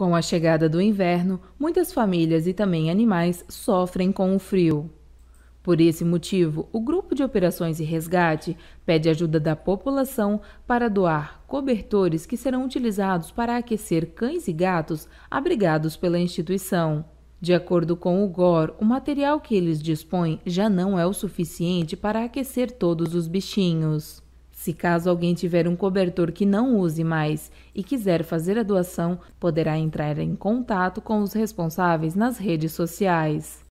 Com a chegada do inverno, muitas famílias e também animais sofrem com o frio. Por esse motivo, o Grupo de Operações e Resgate pede ajuda da população para doar cobertores que serão utilizados para aquecer cães e gatos abrigados pela instituição. De acordo com o GOR, o material que eles dispõem já não é o suficiente para aquecer todos os bichinhos. Se caso alguém tiver um cobertor que não use mais e quiser fazer a doação, poderá entrar em contato com os responsáveis nas redes sociais.